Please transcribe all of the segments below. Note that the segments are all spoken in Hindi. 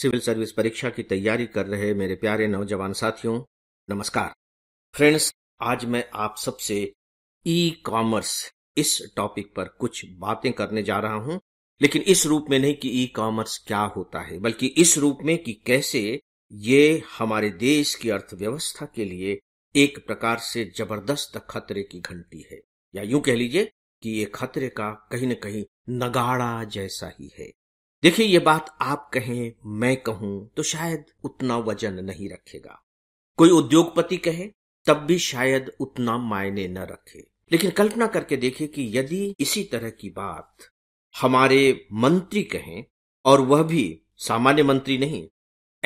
सिविल सर्विस परीक्षा की तैयारी कर रहे मेरे प्यारे नौजवान साथियों नमस्कार फ्रेंड्स आज मैं आप सबसे ई कॉमर्स इस टॉपिक पर कुछ बातें करने जा रहा हूं लेकिन इस रूप में नहीं कि ई कॉमर्स क्या होता है बल्कि इस रूप में कि कैसे ये हमारे देश की अर्थव्यवस्था के लिए एक प्रकार से जबरदस्त खतरे की घंटी है या यूं कह लीजिए कि ये खतरे का कहीं न कहीं नगाड़ा जैसा ही है देखिए ये बात आप कहें मैं कहूं तो शायद उतना वजन नहीं रखेगा कोई उद्योगपति कहे तब भी शायद उतना मायने न रखे लेकिन कल्पना करके देखे कि यदि इसी तरह की बात हमारे मंत्री कहें और वह भी सामान्य मंत्री नहीं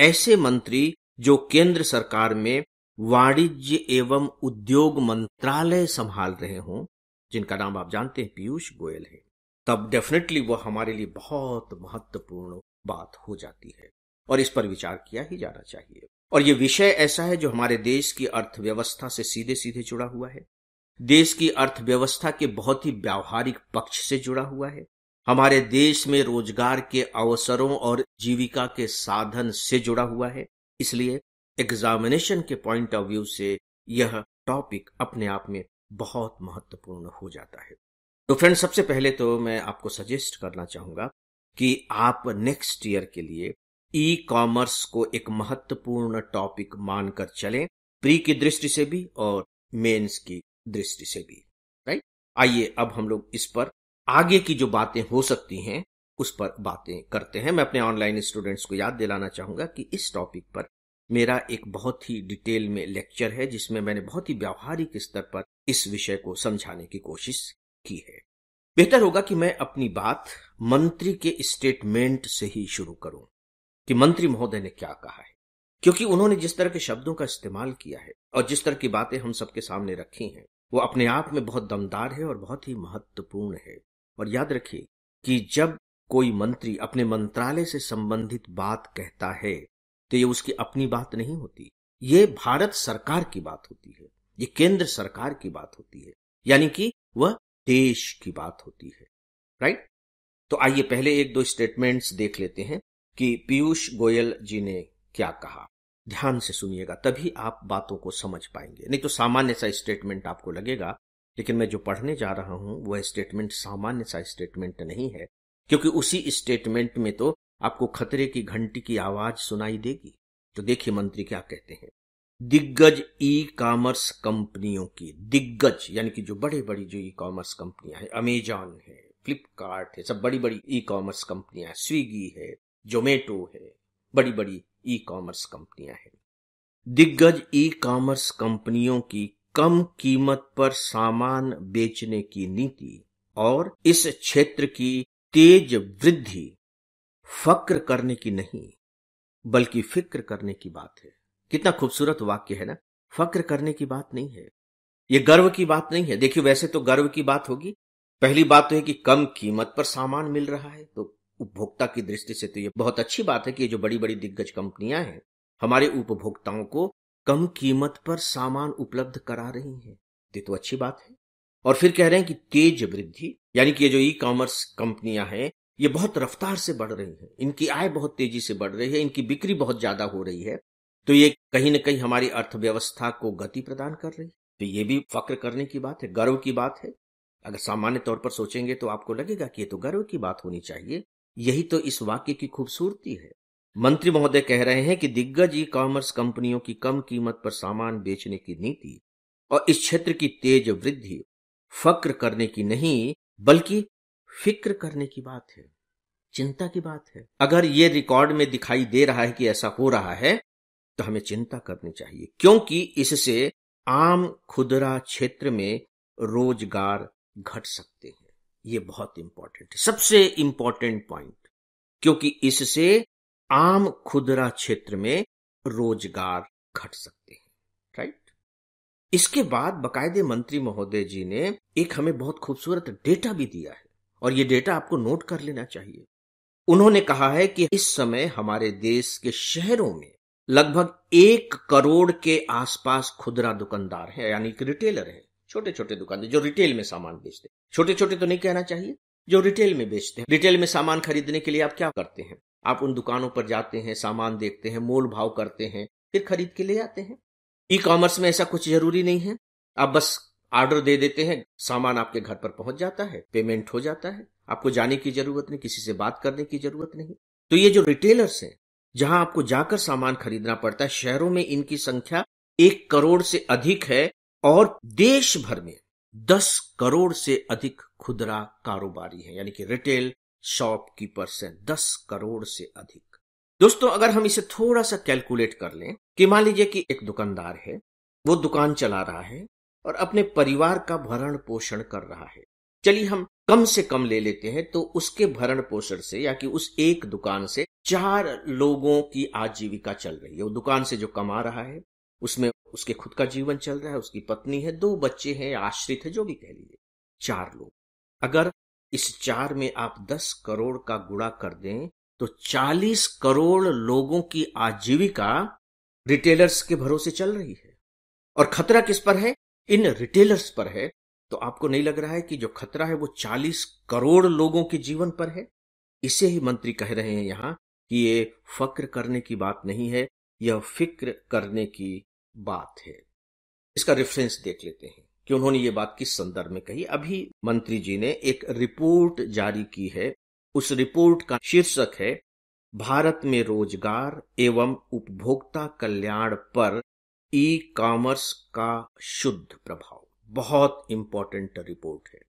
ऐसे मंत्री जो केंद्र सरकार में वाणिज्य एवं उद्योग मंत्रालय संभाल रहे हों जिनका नाम आप जानते हैं पीयूष गोयल है तब डेफिनेटली वह हमारे लिए बहुत महत्वपूर्ण बात हो जाती है और इस पर विचार किया ही जाना चाहिए और ये विषय ऐसा है जो हमारे देश की अर्थव्यवस्था से सीधे सीधे जुड़ा हुआ है देश की अर्थव्यवस्था के बहुत ही व्यावहारिक पक्ष से जुड़ा हुआ है हमारे देश में रोजगार के अवसरों और जीविका के साधन से जुड़ा हुआ है इसलिए एग्जामिनेशन के पॉइंट ऑफ व्यू से यह टॉपिक अपने आप में बहुत महत्वपूर्ण हो जाता है तो फ्रेंड सबसे पहले तो मैं आपको सजेस्ट करना चाहूंगा कि आप नेक्स्ट ईयर के लिए ई कॉमर्स को एक महत्वपूर्ण टॉपिक मानकर चलें प्री की दृष्टि से भी और मेंस की दृष्टि से भी राइट आइए अब हम लोग इस पर आगे की जो बातें हो सकती हैं उस पर बातें करते हैं मैं अपने ऑनलाइन स्टूडेंट्स को याद दिलाना चाहूंगा कि इस टॉपिक पर मेरा एक बहुत ही डिटेल में लेक्चर है जिसमें मैंने बहुत ही व्यावहारिक स्तर पर इस विषय को समझाने की कोशिश की है बेहतर होगा कि मैं अपनी बात मंत्री के स्टेटमेंट से ही शुरू करूं कि मंत्री महोदय ने क्या कहा है क्योंकि उन्होंने जिस तरह के शब्दों का इस्तेमाल किया है और जिस तरह की बातें हम सबके सामने रखी हैं वो अपने आप में बहुत दमदार है और बहुत ही महत्वपूर्ण है और याद रखिए कि जब कोई मंत्री अपने मंत्रालय से संबंधित बात कहता है तो ये उसकी अपनी बात नहीं होती ये भारत सरकार की बात होती है ये केंद्र सरकार की बात होती है यानी कि वह देश की बात होती है राइट तो आइए पहले एक दो स्टेटमेंट्स देख लेते हैं कि पीयूष गोयल जी ने क्या कहा ध्यान से सुनिएगा तभी आप बातों को समझ पाएंगे नहीं तो सामान्य सा स्टेटमेंट आपको लगेगा लेकिन मैं जो पढ़ने जा रहा हूं वह स्टेटमेंट सामान्य सा स्टेटमेंट नहीं है क्योंकि उसी स्टेटमेंट में तो आपको खतरे की घंटी की आवाज सुनाई देगी तो देखिए मंत्री क्या कहते हैं दिग्गज ई कॉमर्स कंपनियों की दिग्गज यानी कि जो बड़े बड़ी जो ई कॉमर्स कंपनियां हैं अमेजॉन है फ्लिपकार्ट है सब बड़ी बड़ी ई कॉमर्स कंपनियां हैं स्विगी है जोमेटो है बड़ी बड़ी ई कॉमर्स कंपनियां हैं दिग्गज ई कॉमर्स कंपनियों की कम कीमत पर सामान बेचने की नीति और इस क्षेत्र की तेज वृद्धि फक्र करने की नहीं बल्कि फिक्र करने की बात है कितना खूबसूरत वाक्य है ना फक्र करने की बात नहीं है ये गर्व की बात नहीं है देखिए वैसे तो गर्व की बात होगी पहली बात तो है कि कम कीमत पर सामान मिल रहा है तो उपभोक्ता की दृष्टि से तो ये बहुत अच्छी बात है कि ये जो बड़ी बड़ी दिग्गज कंपनियां हैं हमारे उपभोक्ताओं को कम कीमत पर सामान उपलब्ध करा रही हैं ये तो अच्छी बात है और फिर कह रहे हैं कि तेज वृद्धि यानी कि ये जो ई कॉमर्स कंपनियां हैं ये बहुत रफ्तार से बढ़ रही हैं इनकी आय बहुत तेजी से बढ़ रही है इनकी बिक्री बहुत ज्यादा हो रही है तो ये कहीं ना कहीं हमारी अर्थव्यवस्था को गति प्रदान कर रही तो ये भी फक्र करने की बात है गर्व की बात है अगर सामान्य तौर पर सोचेंगे तो आपको लगेगा कि ये तो गर्व की बात होनी चाहिए यही तो इस वाक्य की खूबसूरती है मंत्री महोदय कह रहे हैं कि दिग्गज ई कॉमर्स कंपनियों की कम कीमत पर सामान बेचने की नीति और इस क्षेत्र की तेज वृद्धि फक्र करने की नहीं बल्कि फिक्र करने की बात है चिंता की बात है अगर ये रिकॉर्ड में दिखाई दे रहा है कि ऐसा हो रहा है तो हमें चिंता करनी चाहिए क्योंकि इससे आम खुदरा क्षेत्र में रोजगार घट सकते हैं ये बहुत इंपॉर्टेंट है सबसे इंपॉर्टेंट पॉइंट क्योंकि इससे आम खुदरा क्षेत्र में रोजगार घट सकते हैं राइट इसके बाद बकायदे मंत्री महोदय जी ने एक हमें बहुत खूबसूरत डेटा भी दिया है और ये डेटा आपको नोट कर लेना चाहिए उन्होंने कहा है कि इस समय हमारे देश के शहरों में लगभग एक करोड़ के आसपास खुदरा दुकानदार है यानी कि रिटेलर है छोटे छोटे दुकानदार जो रिटेल में सामान बेचते हैं छोटे छोटे तो नहीं कहना चाहिए जो रिटेल में बेचते हैं रिटेल में सामान खरीदने के लिए आप क्या करते हैं आप उन दुकानों पर जाते हैं सामान देखते हैं मोल भाव करते हैं फिर खरीद के ले आते हैं ई कॉमर्स में ऐसा कुछ जरूरी नहीं है आप बस ऑर्डर दे देते हैं सामान आपके घर पर पहुंच जाता है पेमेंट हो जाता है आपको जाने की जरूरत नहीं किसी से बात करने की जरूरत नहीं तो ये जो रिटेलर्स हैं जहां आपको जाकर सामान खरीदना पड़ता है शहरों में इनकी संख्या एक करोड़ से अधिक है और देश भर में दस करोड़ से अधिक खुदरा कारोबारी हैं यानी कि रिटेल शॉपकीपर्स हैं दस करोड़ से अधिक दोस्तों अगर हम इसे थोड़ा सा कैलकुलेट कर लें कि मान लीजिए कि एक दुकानदार है वो दुकान चला रहा है और अपने परिवार का भरण पोषण कर रहा है चलिए हम कम से कम ले लेते हैं तो उसके भरण पोषण से या कि उस एक दुकान से चार लोगों की आजीविका चल रही है वो दुकान से जो कमा रहा है उसमें उसके खुद का जीवन चल रहा है उसकी पत्नी है दो बच्चे हैं आश्रित है जो भी कह लीजिए चार लोग अगर इस चार में आप दस करोड़ का गुणा कर दें तो चालीस करोड़ लोगों की आजीविका रिटेलर्स के भरोसे चल रही है और खतरा किस पर है इन रिटेलर्स पर है तो आपको नहीं लग रहा है कि जो खतरा है वो चालीस करोड़ लोगों के जीवन पर है इसे ही मंत्री कह रहे हैं यहां कि ये फक्र करने की बात नहीं है यह फिक्र करने की बात है इसका रेफरेंस देख लेते हैं कि उन्होंने ये बात किस संदर्भ में कही अभी मंत्री जी ने एक रिपोर्ट जारी की है उस रिपोर्ट का शीर्षक है भारत में रोजगार एवं उपभोक्ता कल्याण पर ई कॉमर्स का शुद्ध प्रभाव बहुत इंपॉर्टेंट रिपोर्ट है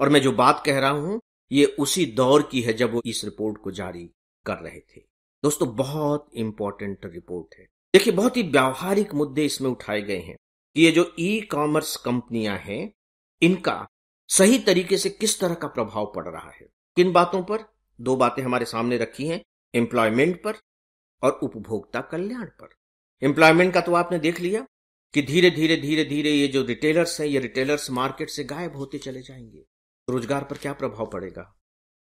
और मैं जो बात कह रहा हूं ये उसी दौर की है जब वो इस रिपोर्ट को जारी कर रहे थे दोस्तों बहुत इंपॉर्टेंट रिपोर्ट है देखिए बहुत ही व्यावहारिक मुद्दे इसमें उठाए गए हैं कि ये जो ई कॉमर्स कंपनियां हैं इनका सही तरीके से किस तरह का प्रभाव पड़ रहा है किन बातों पर दो बातें हमारे सामने रखी हैं एम्प्लॉयमेंट पर और उपभोक्ता कल्याण पर एम्प्लॉयमेंट का तो आपने देख लिया कि धीरे धीरे धीरे धीरे ये जो रिटेलर्स हैं ये रिटेलर्स मार्केट से गायब होते चले जाएंगे तो रोजगार पर क्या प्रभाव पड़ेगा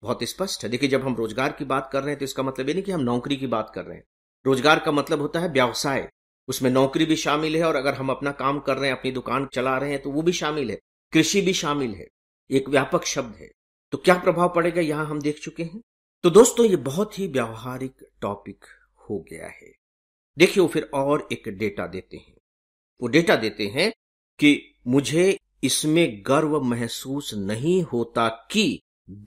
बहुत स्पष्ट है देखिए जब हम रोजगार की बात कर रहे हैं तो इसका मतलब ये नहीं कि हम नौकरी की बात कर रहे हैं रोजगार का मतलब होता है व्यवसाय उसमें नौकरी भी शामिल है और अगर हम अपना काम कर रहे हैं अपनी दुकान चला रहे हैं तो वो भी शामिल है कृषि भी शामिल है एक व्यापक शब्द है तो क्या प्रभाव पड़ेगा यहां हम देख चुके हैं तो दोस्तों ये बहुत ही व्यावहारिक टॉपिक हो गया है देखिए फिर और एक डेटा देते हैं वो डेटा देते हैं कि मुझे इसमें गर्व महसूस नहीं होता कि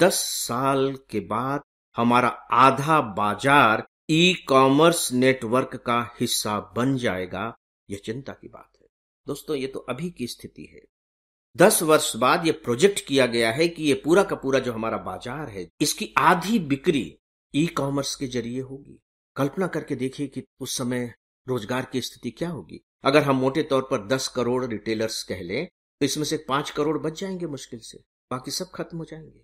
10 साल के बाद हमारा आधा बाजार ई कॉमर्स नेटवर्क का हिस्सा बन जाएगा यह चिंता की बात है दोस्तों ये तो अभी की स्थिति है दस वर्ष बाद यह प्रोजेक्ट किया गया है कि यह पूरा का पूरा जो हमारा बाजार है इसकी आधी बिक्री ई कॉमर्स के जरिए होगी कल्पना करके देखिए कि उस समय रोजगार की स्थिति क्या होगी अगर हम मोटे तौर पर दस करोड़ रिटेलर्स कह लें तो इसमें से पांच करोड़ बच जाएंगे मुश्किल से बाकी सब खत्म हो जाएंगे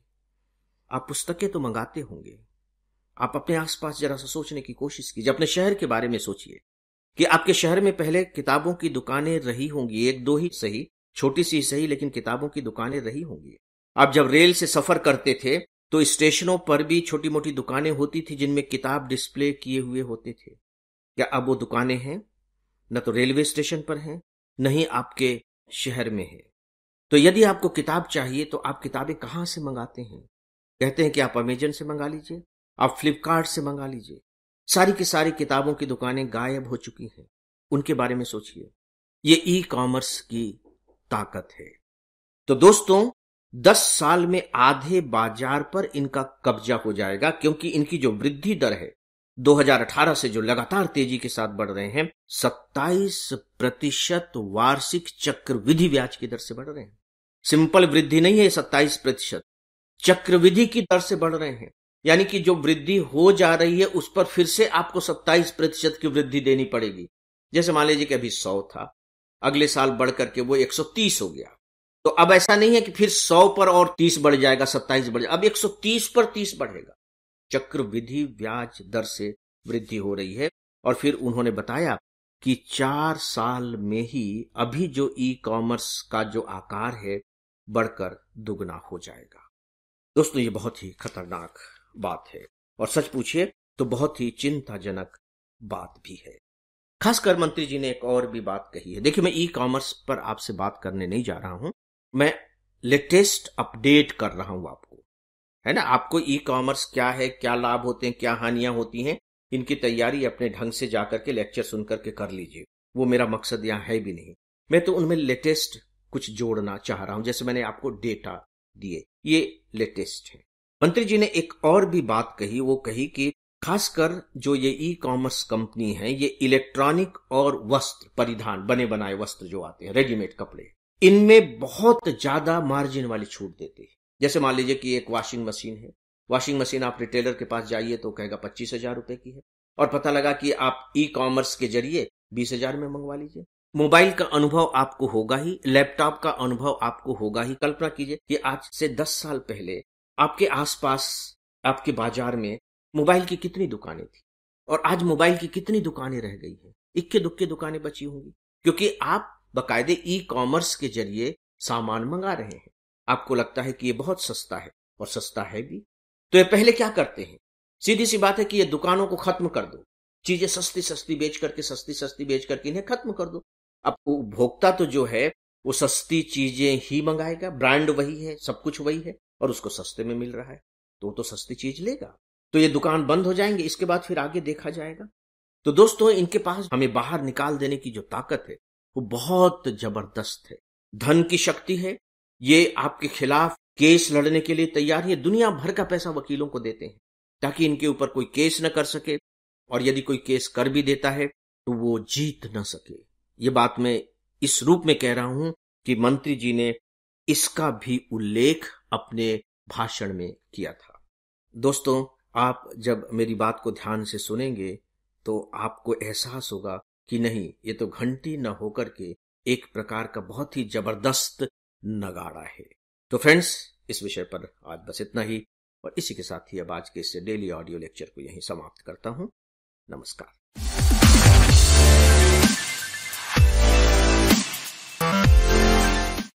आप पुस्तकें तो मंगाते होंगे आप अपने आसपास जरा सा सोचने की कोशिश कीजिए अपने शहर के बारे में सोचिए कि आपके शहर में पहले किताबों की दुकानें रही होंगी एक दो ही सही छोटी सी सही लेकिन किताबों की दुकानें रही होंगी आप जब रेल से सफर करते थे तो स्टेशनों पर भी छोटी मोटी दुकानें होती थी जिनमें किताब डिस्प्ले किए हुए होते थे क्या अब वो दुकानें हैं न तो रेलवे स्टेशन पर है न ही आपके शहर में है तो यदि आपको किताब चाहिए तो आप किताबें कहां से मंगाते हैं कहते हैं कि आप अमेजन से मंगा लीजिए आप फ्लिपकार्ट से मंगा लीजिए सारी की सारी किताबों की दुकानें गायब हो चुकी हैं उनके बारे में सोचिए ये ई कॉमर्स की ताकत है तो दोस्तों दस साल में आधे बाजार पर इनका कब्जा हो जाएगा क्योंकि इनकी जो वृद्धि दर है 2018 से जो लगातार तेजी के साथ बढ़ रहे हैं 27 प्रतिशत वार्षिक चक्रविधि ब्याज की दर से बढ़ रहे हैं सिंपल वृद्धि नहीं है सत्ताईस प्रतिशत चक्रविधि की दर से बढ़ रहे हैं यानी कि जो वृद्धि हो जा रही है उस पर फिर से आपको सत्ताईस प्रतिशत की वृद्धि देनी पड़ेगी जैसे मान लीजिए कि अभी सौ था अगले साल बढ़ करके वो 130 हो गया तो अब ऐसा नहीं है कि फिर 100 पर और 30 बढ़ जाएगा 27 बढ़ जाएगा अब 130 पर 30 बढ़ेगा चक्रविधि ब्याज दर से वृद्धि हो रही है और फिर उन्होंने बताया कि चार साल में ही अभी जो ई कॉमर्स का जो आकार है बढ़कर दुगना हो जाएगा दोस्तों ये बहुत ही खतरनाक बात है और सच पूछिए तो बहुत ही चिंताजनक बात भी है खासकर मंत्री जी ने एक और भी बात कही है देखिए मैं ई कॉमर्स पर आपसे बात करने नहीं जा रहा हूं मैं लेटेस्ट अपडेट कर रहा हूं आपको है ना आपको ई कॉमर्स क्या है क्या लाभ होते हैं क्या हानियां होती हैं इनकी तैयारी अपने ढंग से जाकर के लेक्चर सुन करके कर लीजिए वो मेरा मकसद यहाँ है भी नहीं मैं तो उनमें लेटेस्ट कुछ जोड़ना चाह रहा हूं जैसे मैंने आपको डेटा दिए ये लेटेस्ट है मंत्री जी ने एक और भी बात कही वो कही कि खासकर जो ये ई कॉमर्स कंपनी है ये इलेक्ट्रॉनिक और वस्त्र परिधान बने बनाए वस्त्र जो आते हैं रेडीमेड कपड़े इनमें बहुत ज्यादा मार्जिन वाली छूट देते हैं जैसे मान लीजिए कि एक वॉशिंग मशीन है वॉशिंग मशीन आप रिटेलर के पास जाइए तो कहेगा पच्चीस हजार रुपए की है और पता लगा कि आप ई कॉमर्स के जरिए बीस हजार में मंगवा लीजिए मोबाइल का अनुभव आपको होगा ही लैपटॉप का अनुभव आपको होगा ही कल्पना कीजिए कि आज से दस साल पहले आपके आसपास आपके बाजार में मोबाइल की कितनी दुकानें थी और आज मोबाइल की कितनी दुकानें रह गई है इक्के दुक्के दुकानें बची होंगी क्योंकि आप बकायदे ई कॉमर्स के जरिए सामान मंगा रहे हैं आपको लगता है कि यह बहुत सस्ता है और सस्ता है भी तो ये पहले क्या करते हैं सीधी सी बात है कि ये दुकानों को खत्म कर दो चीजें सस्ती सस्ती बेच करके सस्ती सस्ती बेच करके इन्हें खत्म कर दो अब उपभोक्ता तो जो है वो सस्ती चीजें ही मंगाएगा ब्रांड वही है सब कुछ वही है और उसको सस्ते में मिल रहा है तो वो तो सस्ती चीज लेगा तो ये दुकान बंद हो जाएंगे इसके बाद फिर आगे देखा जाएगा तो दोस्तों इनके पास हमें बाहर निकाल देने की जो ताकत है वो बहुत जबरदस्त है धन की शक्ति है ये आपके खिलाफ केस लड़ने के लिए तैयार है दुनिया भर का पैसा वकीलों को देते हैं ताकि इनके ऊपर कोई केस न कर सके और यदि कोई केस कर भी देता है तो वो जीत न सके ये बात मैं इस रूप में कह रहा हूं कि मंत्री जी ने इसका भी उल्लेख अपने भाषण में किया था दोस्तों आप जब मेरी बात को ध्यान से सुनेंगे तो आपको एहसास होगा कि नहीं ये तो घंटी न होकर के एक प्रकार का बहुत ही जबरदस्त नगाड़ा है तो फ्रेंड्स इस विषय पर आज बस इतना ही और इसी के साथ ही अब आज के इस डेली ऑडियो लेक्चर को यहीं समाप्त करता हूं नमस्कार